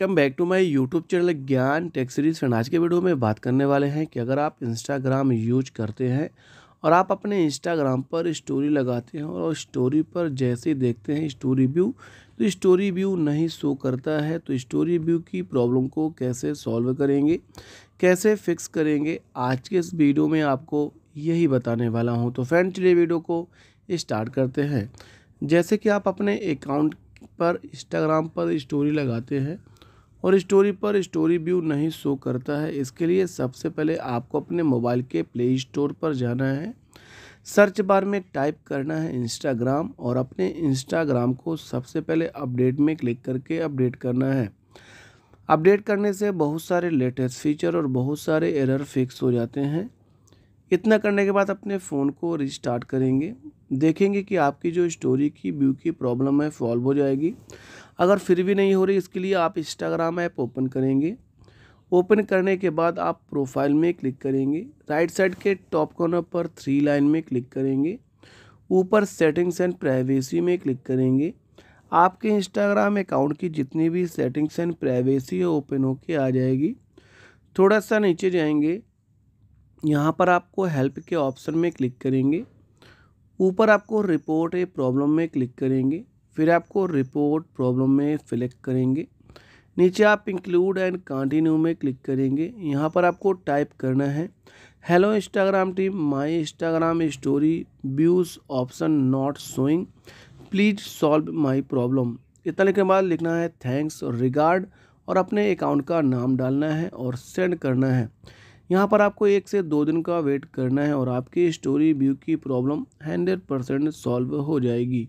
come back to my YouTube channel Gyan tech series friend आज के video में बात करने वाले हैं कि अगर आप इंस्टाग्राम यूज करते हैं और आप अपने इंस्टाग्राम पर स्टोरी लगाते हैं और स्टोरी पर जैसे देखते हैं स्टोरी व्यू तो स्टोरी व्यू नहीं शो करता है तो स्टोरी व्यू की प्रॉब्लम को कैसे सॉल्व करेंगे कैसे फिक्स करेंगे आज के इस वीडियो में आपको यही बताने वाला हूँ तो फ्रेंड चलिए वीडियो को स्टार्ट करते हैं जैसे कि आप अपने अकाउंट पर इंस्टाग्राम पर स्टोरी लगाते हैं और स्टोरी पर स्टोरी व्यू नहीं शो करता है इसके लिए सबसे पहले आपको अपने मोबाइल के प्ले स्टोर पर जाना है सर्च बार में टाइप करना है इंस्टाग्राम और अपने इंस्टाग्राम को सबसे पहले अपडेट में क्लिक करके अपडेट करना है अपडेट करने से बहुत सारे लेटेस्ट फीचर और बहुत सारे एरर फिक्स हो जाते हैं इतना करने के बाद अपने फ़ोन को रिस्टार्ट करेंगे देखेंगे कि आपकी जो स्टोरी की व्यू की प्रॉब्लम है सॉल्व हो जाएगी अगर फिर भी नहीं हो रही इसके लिए आप इंस्टाग्राम ऐप ओपन करेंगे ओपन करने के बाद आप प्रोफाइल में क्लिक करेंगे राइट साइड के टॉप कॉर्नर पर थ्री लाइन में क्लिक करेंगे ऊपर सेटिंग्स एंड प्राइवेसी में क्लिक करेंगे आपके इंस्टाग्राम अकाउंट की जितनी भी सेटिंग्स एंड प्राइवेसी है ओपन होके आ जाएगी थोड़ा सा नीचे जाएंगे यहाँ पर आपको हेल्प के ऑप्शन में क्लिक करेंगे ऊपर आपको रिपोर्ट ए प्रॉब्लम में क्लिक करेंगे फिर आपको रिपोर्ट प्रॉब्लम में सेलेक्ट करेंगे नीचे आप इंक्लूड एंड कंटिन्यू में क्लिक करेंगे यहाँ पर आपको टाइप करना है hello Instagram team my Instagram story views option not showing please solve my problem इतना लिखने के बाद लिखना है थैंक्स और रिगार्ड और अपने अकाउंट का नाम डालना है और सेंड करना है यहाँ पर आपको एक से दो दिन का वेट करना है और आपकी स्टोरी व्यू की प्रॉब्लम हंड्रेड परसेंट सॉल्व हो जाएगी